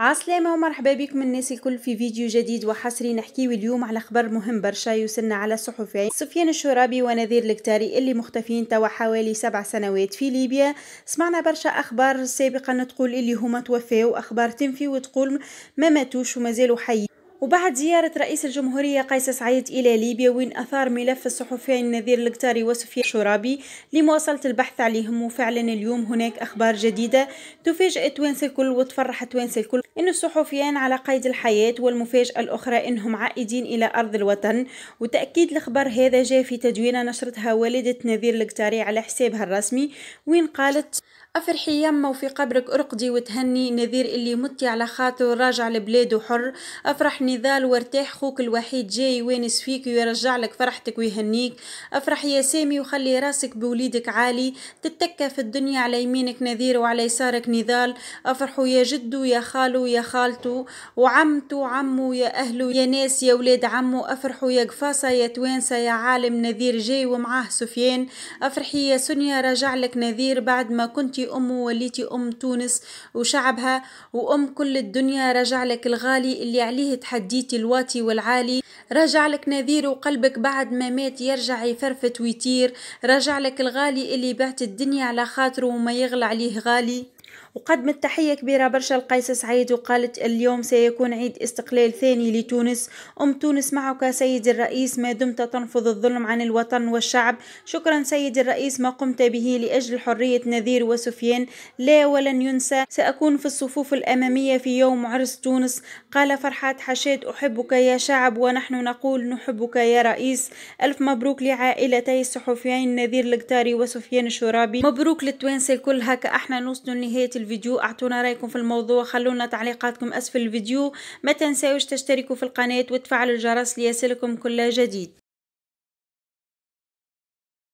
عسلامة ومرحبا بكم الناس الكل في فيديو جديد وحصري نحكيو اليوم على خبر مهم برشا يوصلنا على الصحفيين سفيان الشرابي ونذير الكتاري اللي مختفين توا حوالي سبع سنوات في ليبيا سمعنا برشا اخبار سابقا تقول اللي هما توفاو اخبار تنفي وتقول ما ماتوش ومازالوا حيين وبعد زيارة رئيس الجمهورية قيس سعيد إلى ليبيا وين أثار ملف الصحفيين نذير القتاري وسفيان شرابي لمواصلة البحث عليهم وفعلا اليوم هناك أخبار جديدة تفاجئ توانسة الكل وتفرح توانسة الكل أن الصحفيين على قيد الحياة والمفاجأة الأخرى أنهم عائدين إلى أرض الوطن وتأكيد الخبر هذا جاء في تدوينة نشرتها والدة نذير القتاري على حسابها الرسمي وين قالت أفرحي يما وفي قبرك أرقدي وتهني نذير اللي متي على خاطر راجع لبلاده حر أفرح نضال وارتاح خوك الوحيد جاي يوانس فيك ويرجع لك فرحتك ويهنيك أفرح يا سامي وخلي راسك بوليدك عالي تتكى في الدنيا على يمينك نذير وعلى يسارك نضال أفرحوا يا جدو يا خالو يا خالتو وعمتو عمو يا أهلو يا ناس يا ولاد عمو أفرحوا يا قفاصة يا توانسة يا عالم نذير جاي ومعاه سفيان أفرحي يا سنيا راجع لك نذير بعد ما كنت وليتي أم وليتي أم تونس وشعبها وأم كل الدنيا رجع لك الغالي اللي عليه تحديتي الواطي والعالي رجع لك نذير وقلبك بعد ما مات يرجع يفرفت ويطير رجع لك الغالي اللي بعت الدنيا على خاطره وما يغلى عليه غالي وقدمت تحية كبيرة برشا القيس سعيد وقالت اليوم سيكون عيد استقلال ثاني لتونس أم تونس معك سيد الرئيس ما دمت تنفض الظلم عن الوطن والشعب شكرا سيد الرئيس ما قمت به لأجل حرية نذير وسفيان لا ولن ينسى سأكون في الصفوف الأمامية في يوم عرس تونس قال فرحات حشاد أحبك يا شعب ونحن نقول نحبك يا رئيس ألف مبروك لعائلتي الصحفيين نذير القطاري وسفيان الشرابي مبروك للتوانسة الكل هكا احنا نوصلوا لنهاية بقية الفيديو أعطونا رأيكم في الموضوع خلونا تعليقاتكم أسفل الفيديو ما تنساوش تشتركوا في القناة وتفعلوا الجرس ليصلكم كل جديد